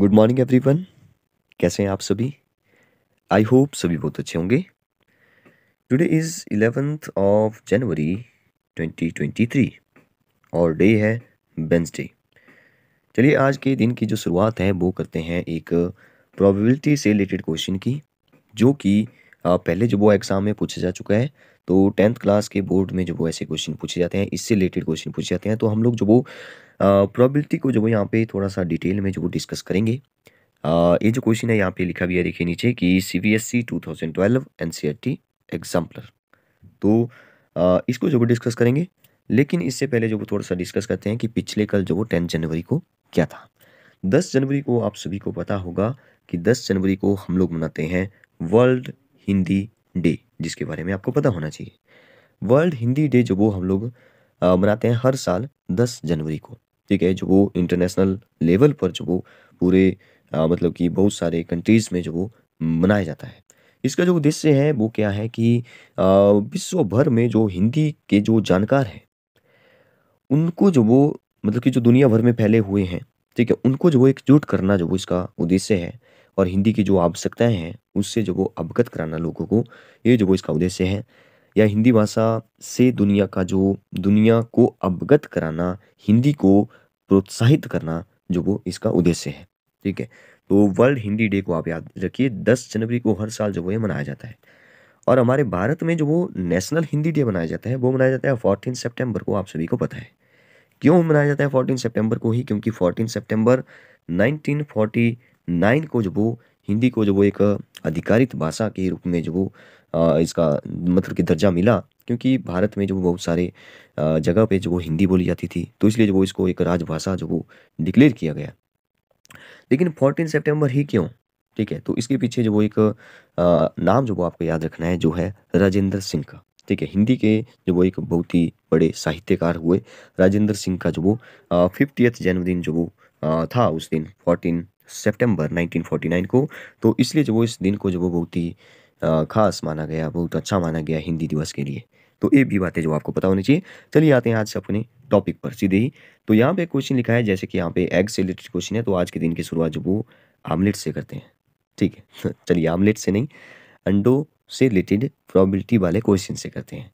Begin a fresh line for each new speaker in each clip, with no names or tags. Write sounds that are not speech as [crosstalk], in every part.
good morning everyone कैसे हैं आप सभी आई होप सभी बहुत अच्छे होंगे today is eleventh of January 2023 और डे है वेंसडे चलिए आज के दिन की जो शुरुआत है वो करते हैं एक प्रोबेबिलिटी से रिलेटेड क्वेश्चन की जो कि पहले जो वो एग्ज़ाम में पूछा जा चुका है तो टेंथ क्लास के बोर्ड में जो वो ऐसे क्वेश्चन पूछे जाते हैं इससे रिलेटेड क्वेश्चन पूछे जाते हैं तो हम लोग जो वो प्रॉबिलिटी को जो वो यहाँ पे थोड़ा सा डिटेल में जो वो डिस्कस करेंगे ये जो क्वेश्चन है यहाँ पे लिखा भी है देखिए नीचे कि C B S C two thousand twelve N C R T exemplar तो इसको जो वो डिस्कस करेंगे लेकिन इससे पहले जो वो थोड़ा सा डिस्कस करते हैं कि पिछले कल जो वो टेंथ जनवरी को क्या था दस जनवरी को आप सभी को पता होगा कि दस जनवरी को हम लोग मनाते हैं वर्ल्ड हिंदी डे जिसके बारे में आपको पता होना चाहिए वर्ल्ड हिंदी डे जो वो हम लोग मनाते हैं हर साल दस जनवरी को ठीक है जो वो इंटरनेशनल लेवल पर जो वो पूरे आ, मतलब कि बहुत सारे कंट्रीज़ में जो वो मनाया जाता है इसका जो उद्देश्य है वो क्या है कि विश्व भर में जो हिंदी के जो जानकार हैं उनको जो वो मतलब कि जो दुनिया भर में फैले हुए हैं ठीक है उनको जो वो एकजुट करना जो वो इसका उद्देश्य है और हिंदी की जो आवश्यकताएँ हैं उससे जो वो अवगत कराना लोगों को ये जो वो इसका उद्देश्य है या हिंदी भाषा से दुनिया का जो दुनिया को अवगत कराना हिंदी को प्रोत्साहित करना जो वो इसका उद्देश्य है ठीक है तो वर्ल्ड हिंदी डे को आप याद रखिए दस जनवरी को हर साल जो वो ये मनाया जाता है और हमारे भारत में जो वो नेशनल हिंदी डे मनाया जाता है वो मनाया जाता है फोर्टीन सेप्टेम्बर को आप सभी को पता है क्यों मनाया जाता है फोर्टीन सेप्टेम्बर को ही क्योंकि fourteen September nineteen forty nine को जो वो हिंदी को जो वो एक अधिकारित भाषा के रूप में जो वो इसका मतलब कि दर्जा मिला क्योंकि भारत में जो बहुत सारे जगह पे जो वो हिंदी बोली जाती थी तो इसलिए जो वो इसको एक राजभाषा जो वो डिक्लेयर किया गया लेकिन फोर्टीन सेप्टेम्बर ही क्यों ठीक है तो इसके पीछे जो वो एक नाम जो वो आपको याद रखना है जो है राजेंद्र सिंह का ठीक है हिंदी के जो वो एक बहुत ही बड़े साहित्यकार हुए राजेंद्र सिंह का जो वो फिफ्टियथ जन्मदिन जो वो था उस दिन फोर्टीन सितंबर 1949 को तो इसलिए जो वो इस दिन को जो वो बहुत ही खास माना गया बहुत अच्छा माना गया हिंदी दिवस के लिए तो ये भी बातें जो आपको पता होनी चाहिए चलिए आते हैं आज से अपने टॉपिक पर सीधे ही तो यहाँ पे क्वेश्चन लिखा है जैसे कि यहाँ पे एग से रिलेटेड क्वेश्चन है तो आज के दिन की शुरुआत जो वो आमलेट से करते हैं ठीक है [laughs] चलिए आमलेट से नहीं अंडो से रिलेटेड प्रॉबिलिटी वाले क्वेश्चन से करते हैं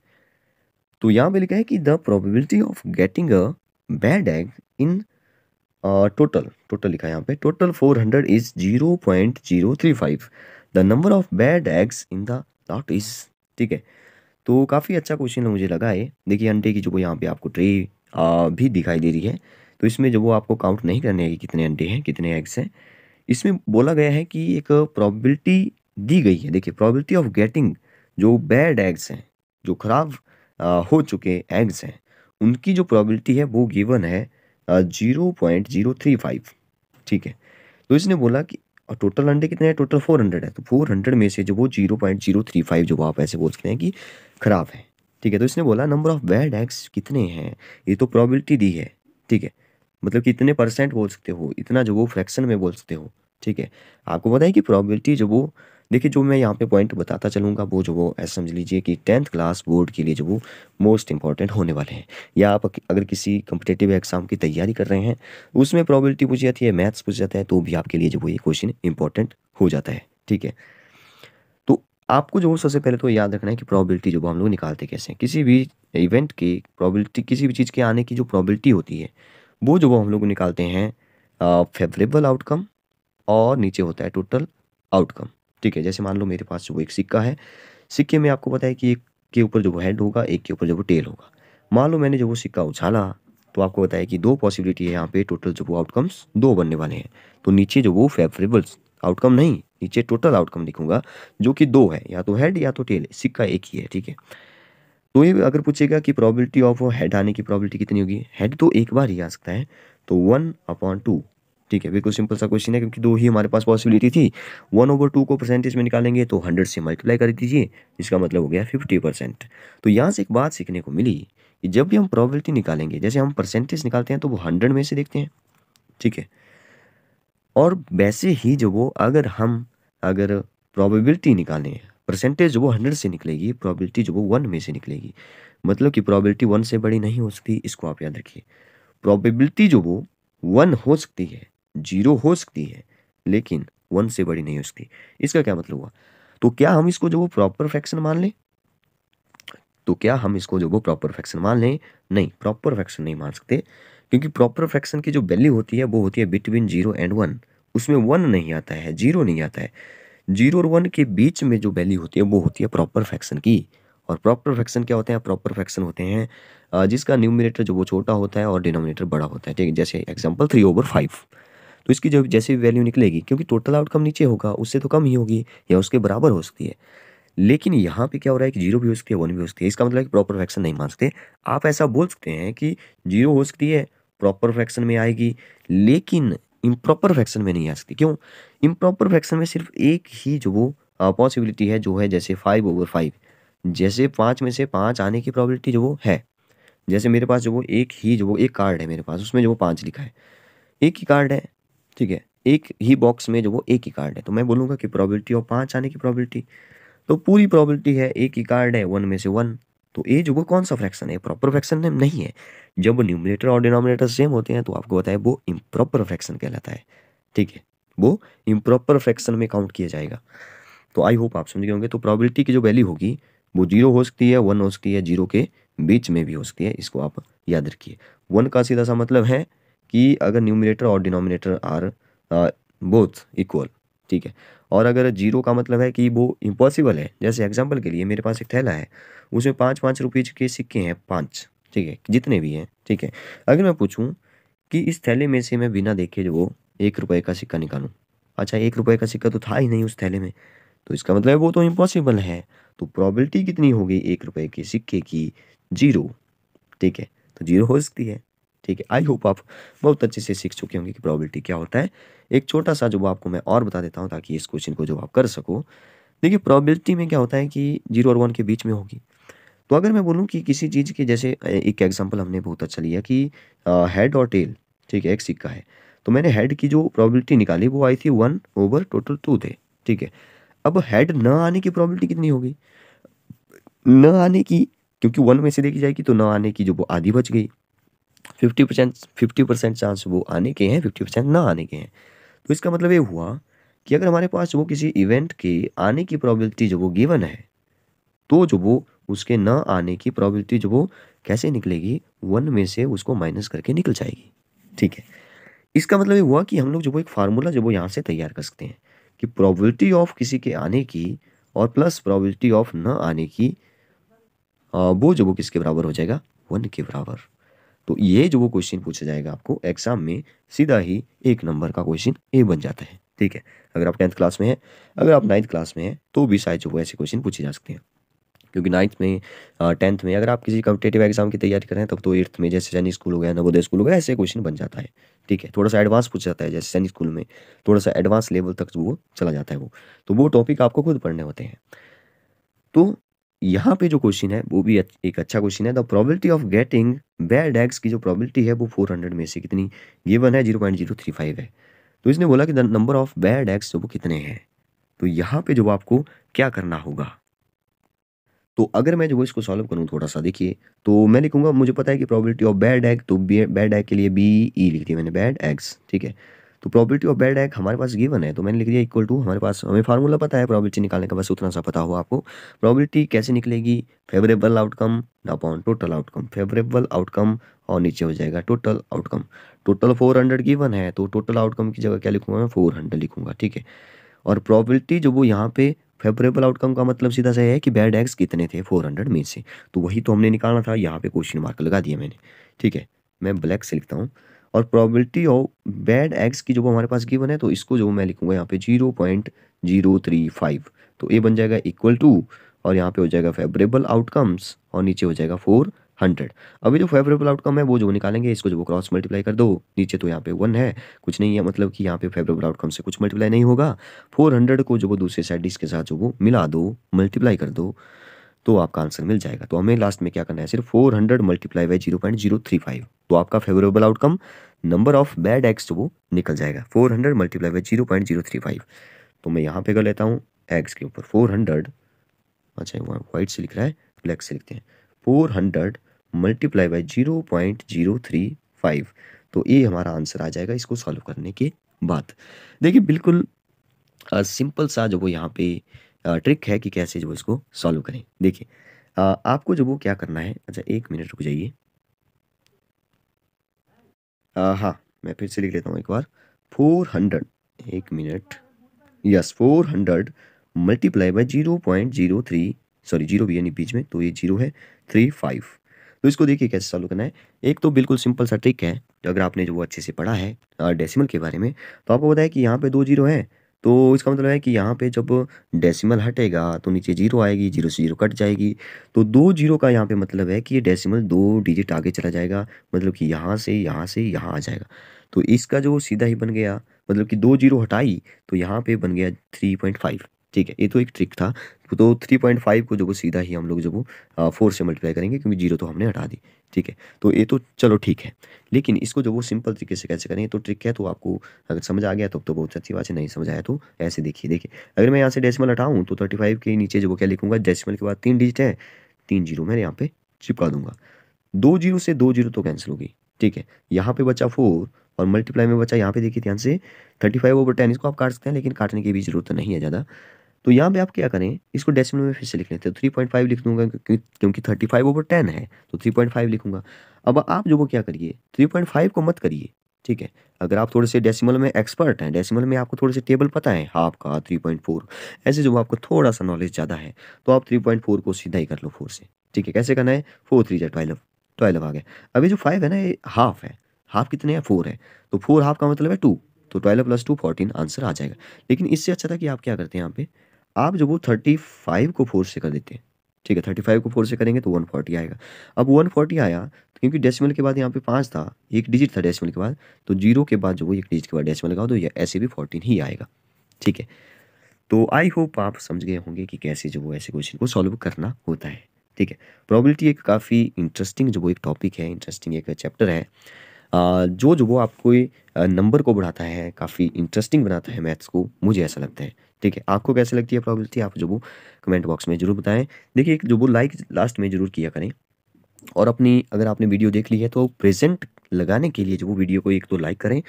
तो यहाँ पे लिखा है कि the probability of getting a bad egg in total total लिखा है यहाँ पे total four hundred is zero point zero three five the number of bad eggs in the lot is ठीक है तो काफ़ी अच्छा क्वेश्चन मुझे लगा है देखिए अंडे की जो यहाँ पे आपको ट्रे भी दिखाई दे रही है तो इसमें जो वो आपको काउंट नहीं करने कि कितने अंडे हैं कितने एग्स हैं इसमें बोला गया है कि एक प्रॉबिलिटी दी गई है देखिए प्रॉबिलिटी ऑफ गेटिंग जो बैड एग्स हैं जो खराब हो चुके एग्स हैं उनकी जो प्रॉबिलिटी है वो गिवन है zero point zero three five ठीक है तो इसने बोला कि और टोटल अंडे कितने हैं टोटल फोर हंड्रेड है तो फोर हंड्रेड में से जो वो zero point zero three five जो आप ऐसे बोल सकते हैं कि ख़राब है ठीक है तो इसने बोला नंबर ऑफ़ बैड एग्स कितने हैं ये तो प्रॉबिलिटी दी है ठीक है मतलब कि इतने परसेंट बोल सकते हो इतना जो वो फ्रैक्शन में बोल सकते हो ठीक है आपको पता है कि प्रॉबिलिटी जो वो देखिए जो मैं यहाँ पे पॉइंट बताता चलूँगा वो जो वो ऐसा समझ लीजिए कि टेंथ क्लास बोर्ड के लिए जो वो मोस्ट इंपॉर्टेंट होने वाले हैं या आप अगर किसी कम्पिटेटिव एग्जाम की तैयारी कर रहे हैं उसमें प्रॉबिलिटी पूछ जाती है मैथ्स पूछ जाता है तो भी आपके लिए जो वो ये क्वेश्चन इंपॉर्टेंट हो जाता है ठीक है तो आपको जो सबसे पहले तो याद रखना है कि प्रॉबिलिटी जो हम लोग निकालते कैसे हैं किसी भी इवेंट की प्रॉबिलिटी किसी भी चीज़ के आने की जो प्रॉबिलिटी होती है वो जो वो हम लोग निकालते हैं फेवरेबल आउटकम और नीचे होता है टोटल आउटकम ठीक है जैसे मान लो मेरे पास वो एक सिक्का है सिक्के में आपको पता है कि एक के ऊपर जो वो हेड होगा एक के ऊपर जो वो टेल होगा मान लो मैंने जो वो सिक्का उछाला तो आपको बताया कि दो पॉसिबिलिटी है यहाँ पे टोटल जो वो आउटकम्स दो बनने वाले हैं तो नीचे जो वो फेवरेबल्स आउटकम नहीं नीचे टोटल आउटकम लिखूंगा जो कि दो है या तो हेड या तो टेल सिक्का एक ही है ठीक है तो ये अगर पूछेगा कि प्रॉबिलिटी ऑफ हेड आने की प्रॉबिलिटी कितनी होगी हेड तो एक बार ही आ सकता है तो वन अपॉन टू ठीक है बिल्कुल सिंपल सा क्वेश्चन है क्योंकि दो ही हमारे पास पॉसिबिलिटी थी वन ओवर टू को परसेंटेज में निकालेंगे तो हंड्रेड से मल्टीप्लाई कर दीजिए इसका मतलब हो गया फिफ्टी परसेंट तो यहाँ से एक बात सीखने को मिली कि जब भी हम प्रॉबिलिटी निकालेंगे जैसे हम परसेंटेज निकालते हैं तो वो हंड्रेड में से देखते हैं ठीक है और वैसे ही जो वो अगर हम अगर प्रॉबिलिटी निकालें परसेंटेज वो हंड्रेड से निकलेगी प्रॉबिलिटी जो वो वन में से निकलेगी मतलब कि प्रॉबिलिटी वन से बड़ी नहीं हो सकती इसको आप याद रखिए प्रॉबिलिटी जो वो वन हो सकती है जीरो हो सकती है लेकिन वन से बड़ी नहीं हो सकती इसका क्या मतलब हुआ तो क्या हम इसको जो वो प्रॉपर फ्रैक्शन मान लें तो क्या हम इसको जो वो प्रॉपर फ्रैक्शन मान लें नहीं प्रॉपर फ्रैक्शन नहीं मान सकते क्योंकि प्रॉपर फ्रैक्शन की जो वैल्यू होती है वो होती है बिटवीन जीरो एंड वन उसमें वन नहीं आता है जीरो नहीं आता है जीरो और वन के बीच में जो वैल्यू होती है वो होती है प्रॉपर फ्रैक्शन की और प्रॉपर फ्रैक्शन क्या होते हैं प्रॉपर फ्रैक्शन होते हैं जिसका न्यूमिनेटर जो वो छोटा होता है और डिनोमिनेटर बड़ा होता है ठीक है जैसे एग्जाम्पल थ्री ओवर फाइव तो इसकी जो जैसे भी वैल्यू निकलेगी क्योंकि टोटल आउटकम नीचे होगा उससे तो कम ही होगी या उसके बराबर हो सकती है लेकिन यहाँ पे क्या हो रहा है कि जीरो भी हो सकती है वन भी हो सकती है इसका मतलब कि प्रॉपर फ्रैक्शन नहीं मान सकते आप ऐसा बोल सकते हैं कि जीरो हो सकती है प्रॉपर फ्रैक्शन में आएगी लेकिन इम्प्रॉपर फ्रैक्शन में नहीं आ सकती क्यों इम्प्रॉपर फ्रैक्शन में सिर्फ एक ही जो वो पॉसिबिलिटी uh, है जो है जैसे फाइव ओवर फाइव जैसे पाँच में से पाँच आने की प्रॉबिलिटी जो वो है जैसे मेरे पास जो वो एक ही जो वो एक कार्ड है मेरे पास उसमें जो वो पाँच लिखा है एक ही कार्ड है ठीक है एक ही बॉक्स में जो वो एक ही कार्ड है तो मैं बोलूँगा कि प्रॉबिलिटी ऑफ पाँच आने की प्रॉबिलिटी तो पूरी प्रॉबिलिटी है एक ही कार्ड है वन में से वन तो ए जो वो कौन सा फ्रैक्शन है प्रॉपर फ्रैक्शन नहीं है जब न्यूमिनेटर और डिनोमिनेटर सेम होते हैं तो आपको बताया वो इम्प्रॉपर फ्रैक्शन कहलाता है ठीक है वो इम्प्रॉपर फ्रैक्शन में काउंट किया जाएगा तो आई होप आप समझ गए होंगे तो प्रॉबिलिटी की जो वैल्यू होगी वो जीरो हो सकती है वन हो सकती है जीरो के बीच में भी हो सकती है इसको आप याद रखिए वन का सीधा सा मतलब है कि अगर न्यूमिनेटर और डिनोमिनेटर आर बोथ इक्वल ठीक है और अगर जीरो का मतलब है कि वो इम्पॉसिबल है जैसे एग्जाम्पल के लिए मेरे पास एक थैला है उसमें पाँच पाँच रुपीज़ के सिक्के हैं पाँच ठीक है जितने भी हैं ठीक है अगर मैं पूछूँ कि इस थैले में से मैं बिना देखे वो एक रुपये का सिक्का निकालूँ अच्छा एक रुपये का सिक्का तो था ही नहीं उस थैले में तो इसका मतलब है वो तो इम्पॉसिबल है तो प्रॉबिलिटी कितनी होगी एक रुपये के सिक्के की जीरो ठीक है तो जीरो हो सकती है ठीक है आई होप आप बहुत अच्छे से सीख चुके होंगे कि प्रॉबिलिटी क्या होता है एक छोटा सा जो आपको मैं और बता देता हूँ ताकि इस क्वेश्चन को जवाब कर सको देखिए प्रॉबिलिटी में क्या होता है कि जीरो और वन के बीच में होगी तो अगर मैं बोलूँ कि किसी चीज़ के जैसे एक एग्जाम्पल हमने बहुत अच्छा लिया कि हेड और टेल ठीक है एक सिक्का है तो मैंने हेड की जो प्रॉबिलिटी निकाली वो आई थी वन ओवर टोटल टू थे ठीक है अब हेड न आने की प्रॉबिलिटी कितनी होगी न आने की क्योंकि वन में से देखी जाएगी तो न आने की जो वो आधी बच गई fifty percent fifty percent chance वो आने के हैं फिफ्टी परसेंट ना आने के हैं तो इसका मतलब ये हुआ कि अगर हमारे पास वो किसी इवेंट के आने की प्रॉबिलिटी जो वो गिवन है तो जो वो उसके ना आने की प्रॉबिलिटी जो वो कैसे निकलेगी वन में से उसको माइनस करके निकल जाएगी ठीक है इसका मतलब ये हुआ कि हम लोग जो वो एक फार्मूला जो वो यहाँ से तैयार कर सकते हैं कि प्रॉबिलिटी ऑफ किसी के आने की और प्लस प्रॉबिलिटी ऑफ ना आने की वो जो वो किसके बराबर हो जाएगा वन के बराबर तो ये जो वो क्वेश्चन पूछा जाएगा आपको एग्जाम में सीधा ही एक नंबर का क्वेश्चन ए बन जाता है ठीक है अगर आप टेंथ क्लास में हैं अगर आप नाइन्थ क्लास में हैं तो भी शायद जो वो ऐसे क्वेश्चन पूछे जा सकते हैं क्योंकि नाइन्थ में टेंथ में अगर आप किसी कम्पिटेटिव एग्जाम की तैयारी कर रहे हैं तब तो एट्थ में जैसे सैनिक स्कूल हो गया नवोदय स्कूल हो गया ऐसे क्वेश्चन बन जाता है ठीक है थोड़ा सा एडवांस पूछ जाता है जैसे सैनिक स्कूल में थोड़ा सा एडवांस लेवल तक वो चला जाता है वो तो वो टॉपिक आपको खुद पढ़ने होते हैं तो यहाँ पे जो क्वेश्चन है वो भी एक अच्छा क्वेश्चन है the probability of getting bad eggs की जो प्रोबेबिलिटी है वो फोर हंड्रेड में से कितनी गिवन है zero point zero three five है तो इसने बोला कि the number of bad eggs वो कितने हैं तो यहाँ पे जो आपको क्या करना होगा तो अगर मैं जो इसको सॉल्व करूँ थोड़ा सा देखिए तो मैं लिखूंगा मुझे पता है कि प्रॉबिलिटी ऑफ बैड एग तो बैड एग के लिए बी ई e लिख दी मैंने बैड एग्स ठीक है तो प्रॉबिलिटी ऑफ बैड एग हमारे पास गिवन है तो मैंने लिख दिया इक्वल टू हमारे पास हमें फार्मूला पता है प्रॉबिलिटी निकालने का बस उतना सा पता हुआ आपको प्रॉबिलिटी कैसे निकलेगी favourable outcome upon total outcome favourable outcome और नीचे हो जाएगा total outcome total four hundred given है तो टोटल आउटकम की जगह क्या लिखूंगा मैं फोर हंड्रेड लिखूंगा ठीक है और प्रॉबिलिटी जो वो यहाँ पे फेवरेबल आउटकम का मतलब सीधा सा है कि बैड एग्स कितने थे फोर हंड्रेड में से तो वही तो हमने निकालना था यहाँ पे क्वेश्चन मार्क लगा दिया मैंने ठीक है मैं ब्लैक से लिखता हूँ और प्रोबेबिलिटी ऑफ बैड एग्स की जो हमारे पास गिवन है तो इसको जो मैं लिखूंगा यहाँ पे zero point zero three five तो ए बन जाएगा इक्वल टू और यहाँ पे हो जाएगा फेवरेबल आउटकम्स और नीचे हो जाएगा फोर हंड्रेड अभी जो फेवरेबल आउटकम है वो जो निकालेंगे इसको जो क्रॉस मल्टीप्लाई कर दो नीचे तो यहाँ पे वन है कुछ नहीं है मतलब कि यहाँ पे फेवरेबल आउटकम से कुछ मल्टीप्लाई नहीं होगा फोर हंड्रेड को जो वो दूसरे साइड इसके साथ जो वो मिला दो मल्टीप्लाई कर दो तो आपका आंसर मिल जाएगा तो हमें लास्ट में क्या करना है सिर्फ four hundred multiply by zero point zero three five तो आपका favourable outcome number of bad eggs वो निकल जाएगा four hundred multiply by zero point zero three five तो मैं यहाँ पे कर लेता हूँ एग्स के ऊपर फोर हंड्रेड अच्छा वहाँ व्हाइट से लिख रहा है ब्लैक से लिखते हैं four hundred multiply by zero point zero three five तो ये हमारा आंसर आ जाएगा इसको सॉल्व करने के बाद देखिए बिल्कुल सिंपल सा जो वो यहाँ पे ट्रिक है कि कैसे जो इसको सॉल्व करें देखिए आपको जो वो क्या करना है अच्छा एक मिनट रुक जाइए हाँ मैं फिर से लिख लेता हूँ एक बार फोर हंड्रेड एक minute yes four hundred multiply by zero point zero three sorry zero भी यानी बीच में तो ये जीरो है थ्री फाइव तो इसको देखिए कैसे सॉल्व करना है एक तो बिल्कुल सिंपल सा ट्रिक है तो अगर आपने जो वो अच्छे से पढ़ा है डेसिमल के बारे में तो आपको बताया कि यहाँ पे दो जीरो है तो इसका मतलब है कि यहाँ पे जब डेसिमल हटेगा तो नीचे जीरो आएगी जीरो से जीरो कट जाएगी तो दो जीरो का यहाँ पे मतलब है कि ये डेसिमल दो डिजिट आगे चला जाएगा मतलब कि यहाँ से यहाँ से यहाँ आ जाएगा तो इसका जो सीधा ही बन गया मतलब कि दो जीरो हटाई तो यहाँ पे बन गया थ्री पॉइंट फाइव ठीक है ये तो एक ट्रिक था तो थ्री पॉइंट फाइव को जो वो सीधा ही हम लोग जो वो फोर से मल्टीप्लाई करेंगे क्योंकि जीरो तो हमने हटा दी ठीक है तो ये तो चलो ठीक है लेकिन इसको जब वो सिंपल तरीके से कैसे करेंगे तो ट्रिक है तो आपको अगर समझ आ गया तो, तो बहुत अच्छी बात है नहीं समझ आया तो ऐसे देखिए देखिए अगर मैं यहाँ से डेसिमल हटाऊँ तो थर्टी फाइव के नीचे जो क्या लिखूंगा डेसिमल के बाद तीन डिजिट है तीन जीरो मैंने यहाँ पे चिपका दूंगा दो जीरो से दो जीरो तो कैंसिल होगी ठीक है यहाँ पे बचा फोर और मल्टीप्लाई में बचा यहाँ पे देखिए ध्यान से थर्टी फाइव ओवर टेन इसको आप काट सकते हैं लेकिन काटने की भी जरूरत नहीं है ज़्यादा तो यहाँ पे आप क्या करें इसको डेसिमल में फिर से लिख लेते हैं थ्री पॉइंट फाइव लिख दूंगा क्योंकि थर्टी फाइव ओवर टेन है तो थ्री पॉइंट फाइव लिखूंगा अब आप जो वो क्या करिए थ्री पॉइंट फाइव को मत करिए ठीक है अगर आप थोड़े से डेसिमल में एक्सपर्ट हैं डेसिमल में आपको थोड़े से टेबल पता है हाफ का थ्री पॉइंट फोर ऐसे जो आपको थोड़ा सा नॉलेज ज़्यादा है तो आप थ्री पॉइंट फोर को सीधा ही कर लो फोर से ठीक है कैसे करना है फोर थ्री जै ट्वेल्व ट्वेल्व आ गया अभी जो फाइव है ना ये हाफ है हाफ कितने हैं फोर है तो फोर हाफ का मतलब है टू तो twelve plus two fourteen answer आ जाएगा लेकिन इससे अच्छा था कि आप क्या करते हैं यहाँ पे आप जब वो थर्टी फाइव को फोर से कर देते हैं ठीक है थर्टी फाइव को फोर से करेंगे तो वन फोर्टी आएगा अब वन फोर्टी आया तो क्योंकि डेसिमल के बाद यहाँ पे पाँच था एक डिजिट था डेसिमल के बाद तो जीरो के बाद जो वो एक डिजिट के बाद डेसिमल लगाओ तो ये ऐसे भी फोर्टीन ही आएगा ठीक है तो आई होप आप समझ गए होंगे कि कैसे जो वो ऐसे क्वेश्चन को सॉल्व करना होता है ठीक है प्रॉबिलिटी एक काफ़ी इंटरेस्टिंग जो वो एक टॉपिक है इंटरेस्टिंग एक चैप्टर है जो जो वो आपको नंबर को बढ़ाता है काफ़ी इंटरेस्टिंग बनाता है मैथ्स को मुझे ऐसा लगता है ठीक है आपको कैसे लगती है प्रॉबिलिटी आप जो वो कमेंट बॉक्स में ज़रूर बताएं देखिए एक जो वो लाइक लास्ट में ज़रूर किया करें और अपनी अगर आपने वीडियो देख ली है तो प्रेजेंट लगाने के लिए जो वो वीडियो को एक तो लाइक करें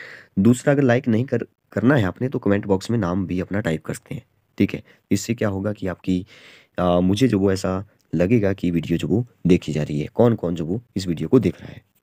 दूसरा अगर लाइक नहीं कर करना है आपने तो कमेंट बॉक्स में नाम भी अपना टाइप कर सकते हैं ठीक है इससे क्या होगा कि आपकी आ, मुझे जो वो ऐसा लगेगा कि वीडियो जो वो देखी जा रही है कौन कौन जो वो इस वीडियो को देख रहा है